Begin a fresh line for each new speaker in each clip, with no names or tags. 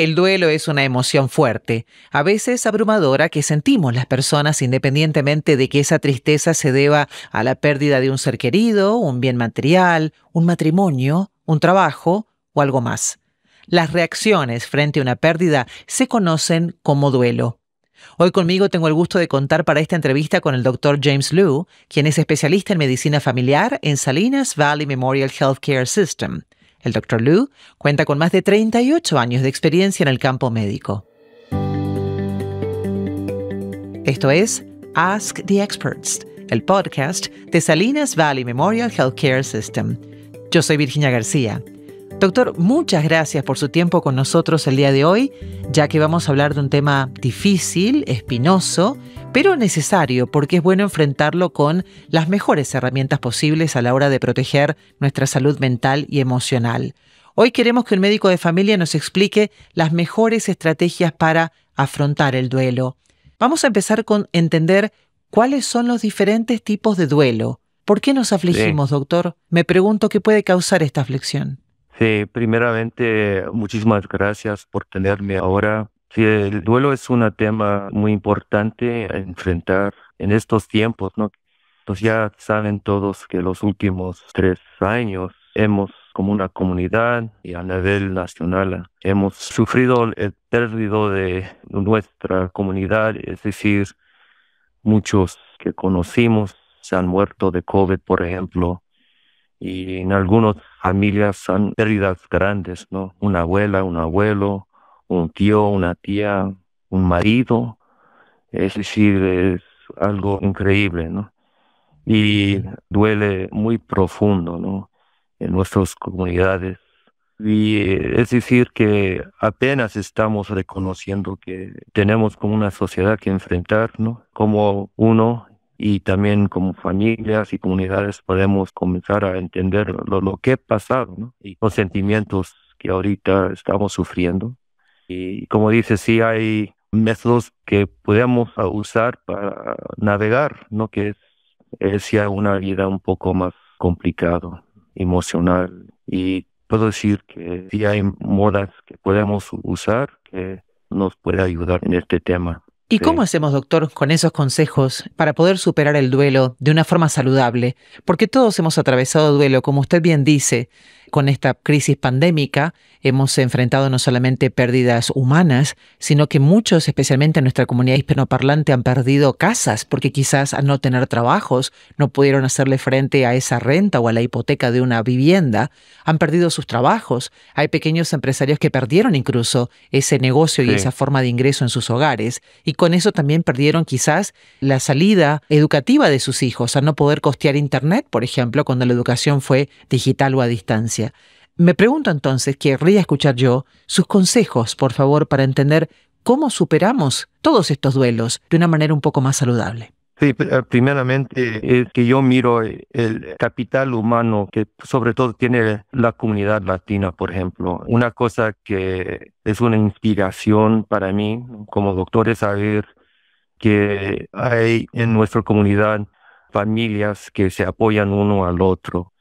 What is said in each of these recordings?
El duelo es una emoción fuerte, a veces abrumadora, que sentimos las personas independientemente de que esa tristeza se deba a la pérdida de un ser querido, un bien material, un matrimonio, un trabajo o algo más. Las reacciones frente a una pérdida se conocen como duelo. Hoy conmigo tengo el gusto de contar para esta entrevista con el doctor James Liu, quien es especialista en medicina familiar en Salinas Valley Memorial Healthcare System. El Dr. Liu cuenta con más de 38 años de experiencia en el campo médico. Esto es Ask the Experts, el podcast de Salinas Valley Memorial Healthcare System. Yo soy Virginia García. Doctor, muchas gracias por su tiempo con nosotros el día de hoy, ya que vamos a hablar de un tema difícil, espinoso, pero necesario, porque es bueno enfrentarlo con las mejores herramientas posibles a la hora de proteger nuestra salud mental y emocional. Hoy queremos que un médico de familia nos explique las mejores estrategias para afrontar el duelo. Vamos a empezar con entender cuáles son los diferentes tipos de duelo. ¿Por qué nos afligimos, doctor? Me pregunto qué puede causar esta aflicción.
Sí, eh, primeramente, muchísimas gracias por tenerme ahora. Sí, el duelo es un tema muy importante a enfrentar en estos tiempos, ¿no? Pues ya saben todos que los últimos tres años hemos, como una comunidad y a nivel nacional, hemos sufrido el pérdido de nuestra comunidad, es decir, muchos que conocimos se han muerto de COVID, por ejemplo, y en algunas familias son pérdidas grandes, ¿no? Una abuela, un abuelo, un tío, una tía, un marido, es decir, es algo increíble, ¿no? Y duele muy profundo, ¿no? En nuestras comunidades. Y eh, es decir, que apenas estamos reconociendo que tenemos como una sociedad que enfrentar, ¿no? Como uno y también como familias y comunidades podemos comenzar a entender lo, que ha pasado y los sentimientos que ahorita estamos sufriendo. Y como dice, sí hay métodos que podemos usar para navegar, ¿no? que es, una vida un poco más complicada, emocional. Y puedo decir que sí hay modas que podemos usar que nos puede ayudar en este tema. ¿Y cómo
hacemos, doctor, con esos consejos para poder superar el duelo de una forma saludable? Porque todos hemos atravesado duelo, como usted bien dice, con esta crisis pandémica hemos enfrentado no solamente pérdidas humanas, sino que muchos, especialmente en nuestra comunidad hispanoparlante, han perdido casas porque quizás al no tener trabajos no pudieron hacerle frente a esa renta o a la hipoteca de una vivienda, han perdido sus trabajos. Hay pequeños empresarios que perdieron incluso ese negocio y esa forma de ingreso en sus hogares y con eso también perdieron quizás la salida educativa de sus hijos, al no poder costear internet, por ejemplo, cuando la educación fue digital o a distancia. Me pregunto entonces, querría escuchar yo sus consejos, por favor, para entender cómo superamos todos estos duelos de una manera un poco más saludable.
Sí, eh, primeramente es que yo miro eh, el capital humano que sobre todo tiene la comunidad latina, por ejemplo. Una cosa que es una inspiración para mí como doctor es saber que hay en nuestra comunidad familias que se apoyan uno al otro.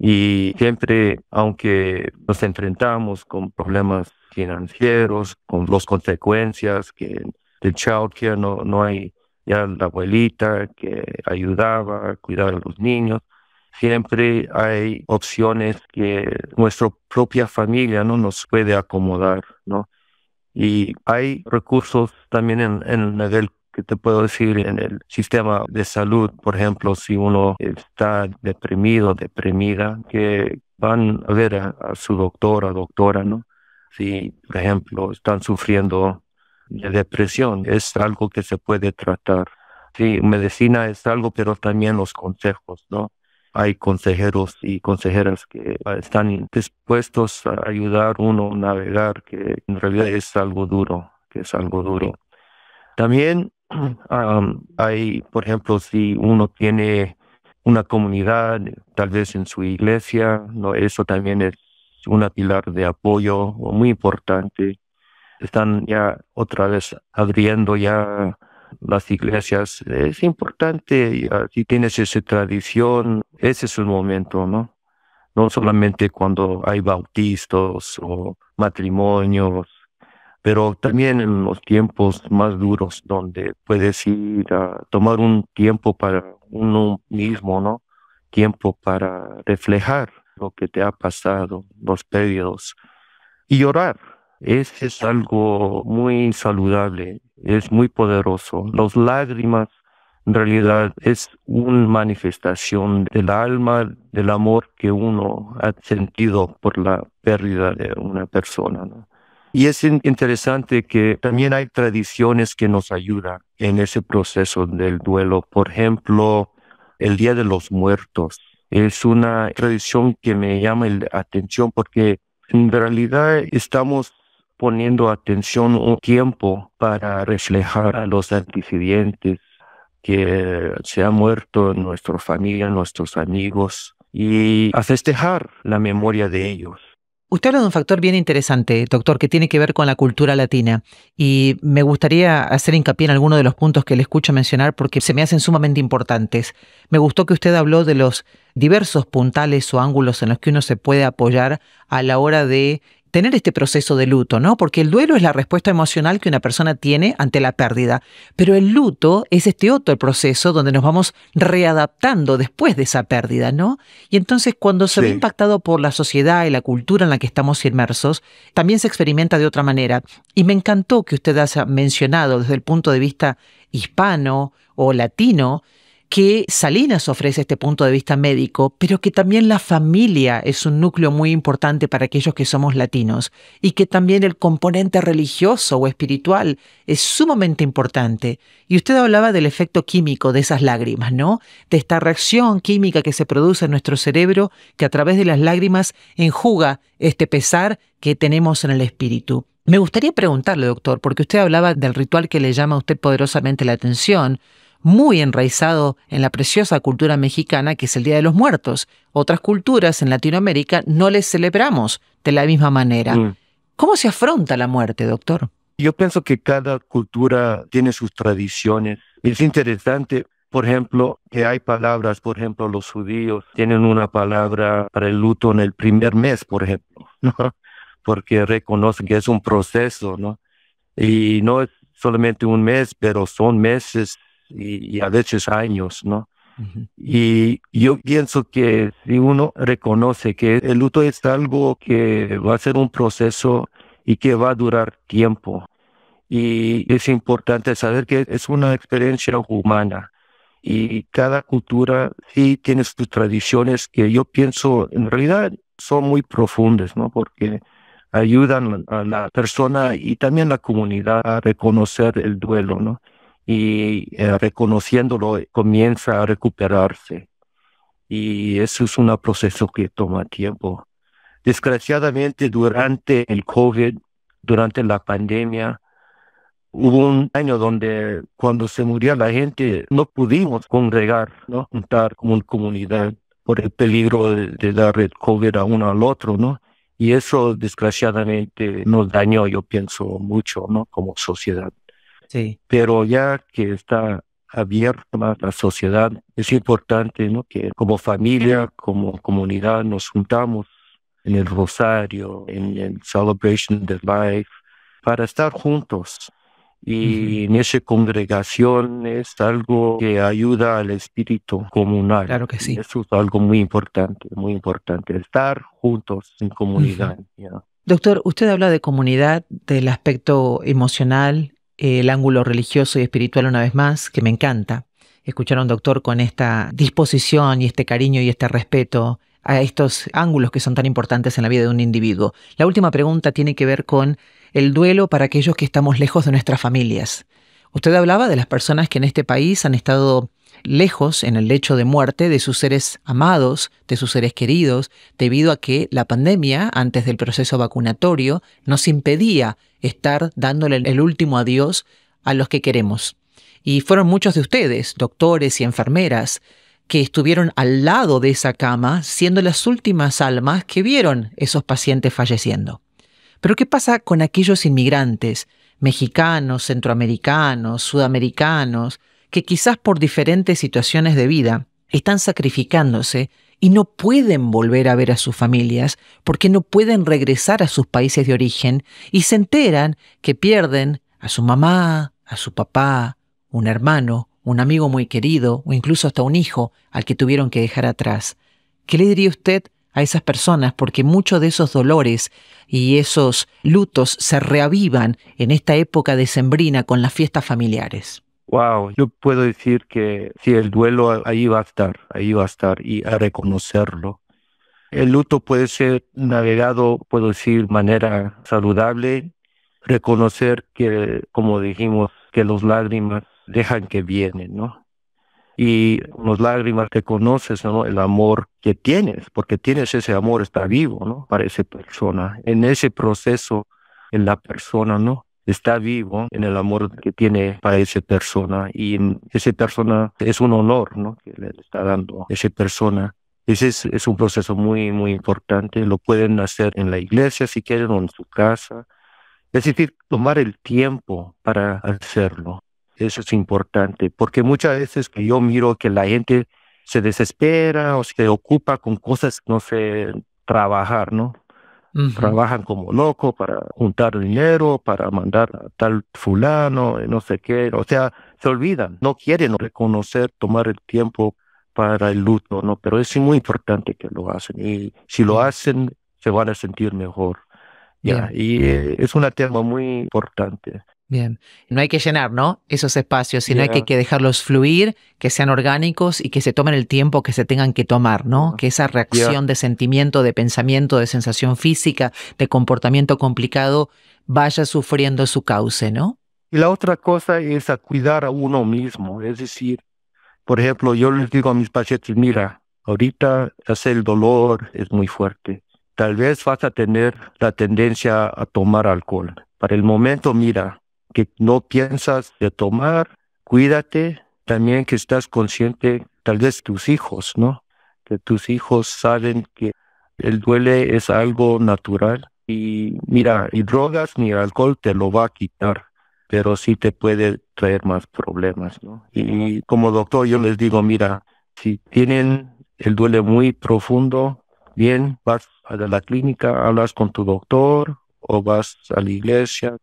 Y siempre, aunque nos enfrentamos con problemas financieros, con las consecuencias que de childcare no, no hay ya la abuelita que ayudaba a cuidar a los niños. Siempre hay opciones que nuestra propia familia no nos puede acomodar, ¿no? Y hay recursos también en, el que te puedo decir en el sistema de salud, por ejemplo, si uno está deprimido, deprimida, que van a ver a, su doctora, doctora, ¿no? Si, por ejemplo, están sufriendo de depresión, es algo que se puede tratar. Sí, medicina es algo, pero también los consejos, ¿no? Hay consejeros y consejeras que están dispuestos a ayudar uno a navegar, que en realidad es algo duro, que es algo duro. También hay, ah, um, por ejemplo, si uno tiene una comunidad, tal vez en su iglesia, ¿no? eso también es una pilar de apoyo muy importante. Están ya otra vez abriendo ya las iglesias. Es importante, si tienes esa tradición, ese es el momento, ¿no? No solamente cuando hay bautistos o matrimonios pero también en los tiempos más duros donde puedes ir a tomar un tiempo para uno mismo, ¿no? Tiempo para reflejar lo que te ha pasado, los periodos y llorar. Es, es algo muy saludable, es muy poderoso. Las lágrimas en realidad es una manifestación del alma, del amor que uno ha sentido por la pérdida de una persona. ¿no? Y es interesante que también hay tradiciones que nos ayudan en ese proceso del duelo. Por ejemplo, el Día de los Muertos. Es una tradición que me llama la atención porque en realidad estamos poniendo atención un tiempo para reflejar a los antecedentes que se han muerto en nuestra familia, nuestros amigos y a festejar la memoria de ellos.
Usted habla de un factor bien interesante, doctor, que tiene que ver con la cultura latina. Y me gustaría hacer hincapié en alguno de los puntos que le escucho mencionar porque se me hacen sumamente importantes. Me gustó que usted habló de los diversos puntales o ángulos en los que uno se puede apoyar a la hora de tener este proceso de luto, ¿no? Porque el duelo es la respuesta emocional que una persona tiene ante la pérdida, pero el luto es este otro proceso donde nos vamos readaptando después de esa pérdida, ¿no? Y entonces cuando se ve impactado por la sociedad y la cultura en la que estamos inmersos, también se experimenta de otra manera. Y me encantó que usted haya mencionado desde el punto de vista hispano o latino, que Salinas ofrece este punto de vista médico, pero que también la familia es un núcleo muy importante para aquellos que somos latinos y que también el componente religioso o espiritual es sumamente importante. Y usted hablaba del efecto químico de esas lágrimas, ¿no? De esta reacción química que se produce en nuestro cerebro que a través de las lágrimas enjuga este pesar que tenemos en el espíritu. Me gustaría preguntarle, doctor, porque usted hablaba del ritual que le llama a usted poderosamente la atención, muy enraizado en la preciosa cultura mexicana que es el Día de los Muertos. Otras culturas en Latinoamérica no les celebramos de la misma manera. Mm. ¿Cómo se afronta la muerte, doctor?
Yo pienso que cada cultura tiene sus tradiciones. Es interesante, por ejemplo, que hay palabras, por ejemplo, los judíos tienen una palabra para el luto en el primer mes, por ejemplo, ¿no? porque reconocen que es un proceso, ¿no? Y no es solamente un mes, pero son meses y, a veces años, ¿no? Y yo pienso que si uno reconoce que el luto es algo que va a ser un proceso y que va a durar tiempo, y es importante saber que es una experiencia humana y cada cultura sí tiene sus tradiciones que yo pienso en realidad son muy profundas, ¿no? Porque ayudan a la persona y también a la comunidad a reconocer el duelo, ¿no? y eh, reconociéndolo eh, comienza a recuperarse. Y eso es un proceso que toma tiempo. Desgraciadamente, durante el COVID, durante la pandemia, hubo un año donde cuando se murió la gente no pudimos congregar, juntar como comunidad por el peligro de, dar el COVID a uno al otro, ¿no? Y eso desgraciadamente nos dañó, yo pienso, mucho, ¿no? Como sociedad. Pero ya que está abierta la sociedad, es importante ¿no? que como familia, como comunidad nos juntamos en el Rosario, en el Celebration of Life, para estar juntos. Y en esa congregación es algo que ayuda al espíritu comunal. Claro que sí. Eso es algo muy importante, muy importante, estar juntos en comunidad.
Doctor, usted habla de comunidad, del aspecto emocional, el ángulo religioso y espiritual una vez más, que me encanta. Escuchar a un doctor con esta disposición y este cariño y este respeto a estos ángulos que son tan importantes en la vida de un individuo. La última pregunta tiene que ver con el duelo para aquellos que estamos lejos de nuestras familias. Usted hablaba de las personas que en este país han estado lejos en el lecho de muerte de sus seres amados, de sus seres queridos, debido a que la pandemia, antes del proceso vacunatorio, nos impedía estar dándole el último adiós a los que queremos. Y fueron muchos de ustedes, doctores y enfermeras, que estuvieron al lado de esa cama, siendo las últimas almas que vieron esos pacientes falleciendo. Pero ¿qué pasa con aquellos inmigrantes, mexicanos, centroamericanos, sudamericanos, que quizás por diferentes situaciones de vida están sacrificándose y no pueden volver a ver a sus familias porque no pueden regresar a sus países de origen y se enteran que pierden a su mamá, a su papá, un hermano, un amigo muy querido o incluso hasta un hijo al que tuvieron que dejar atrás. ¿Qué le diría usted a esas personas? Porque muchos de esos dolores y esos lutos se reavivan en esta época decembrina con las fiestas familiares.
Wow, yo puedo decir que si el duelo ahí va a estar, ahí va a estar y a reconocerlo. El luto puede ser navegado, puedo decir, de manera saludable, reconocer que, como dijimos, que los lágrimas dejan que vienen, ¿no? Y los lágrimas conoces, ¿no? El amor que tienes, porque tienes ese amor, está vivo, ¿no? Para esa persona. En ese proceso, en la persona, ¿no? está vivo en el amor que tiene para esa persona y esa persona es un honor ¿no? que le está dando a esa persona. Ese es, un proceso muy, muy importante. Lo pueden hacer en la iglesia si quieren o en su casa. Es decir, tomar el tiempo para hacerlo. Eso es importante porque muchas veces que yo miro que la gente se desespera o se ocupa con cosas, no sé, trabajar, ¿no? Trabajan como locos para juntar dinero, para mandar a tal fulano, no sé qué. O sea, se olvidan, no quieren reconocer, tomar el tiempo para el luto, ¿no? Pero es muy importante que lo hacen y si lo hacen, se van a sentir mejor. Ya, y eh, es un tema muy importante.
Bien, no hay que llenar, ¿no? Esos espacios, sino hay que, dejarlos fluir, que sean orgánicos y que se tomen el tiempo que se tengan que tomar, ¿no? Que esa reacción de sentimiento, de pensamiento, de sensación física, de comportamiento complicado, vaya sufriendo su cauce, ¿no?
Y la otra cosa es a cuidar a uno mismo, es decir, por ejemplo, yo les digo a mis pacientes, mira, ahorita hace el dolor, es muy fuerte, tal vez vas a tener la tendencia a tomar alcohol. Para el momento, mira, que no piensas de tomar, cuídate, también que estás consciente, tal vez tus hijos, ¿no? Que tus hijos saben que el duele es algo natural y mira, ni drogas ni alcohol te lo va a quitar, pero sí te puede traer más problemas, ¿no? Y como doctor yo les digo, mira, si tienen el duele muy profundo, bien, vas a la clínica, hablas con tu doctor o vas a la iglesia,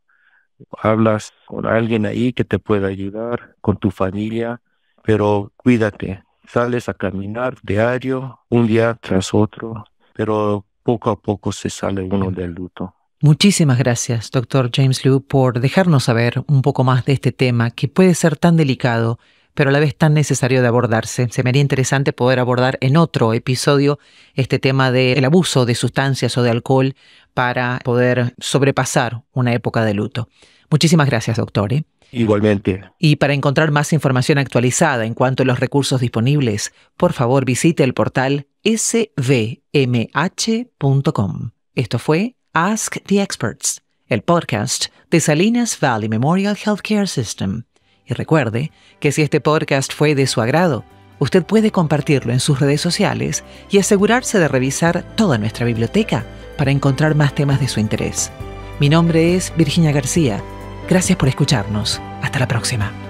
hablas con alguien ahí que te pueda ayudar, con tu familia, pero cuídate, sales a caminar diario, un día tras otro, pero poco a poco se sale uno del luto.
Muchísimas gracias, doctor James Liu, por dejarnos saber un poco más de este tema que puede ser tan delicado pero a la vez tan necesario de abordarse. Se me haría interesante poder abordar en otro episodio este tema del abuso de sustancias o de alcohol para poder sobrepasar una época de luto. Muchísimas gracias, doctor. ¿eh?
Igualmente.
Y para encontrar más información actualizada en cuanto a los recursos disponibles, por favor visite el portal svmh.com. Esto fue Ask the Experts, el podcast de Salinas Valley Memorial Healthcare System. Y recuerde que si este podcast fue de su agrado, usted puede compartirlo en sus redes sociales y asegurarse de revisar toda nuestra biblioteca para encontrar más temas de su interés. Mi nombre es Virginia García. Gracias por escucharnos. Hasta la próxima.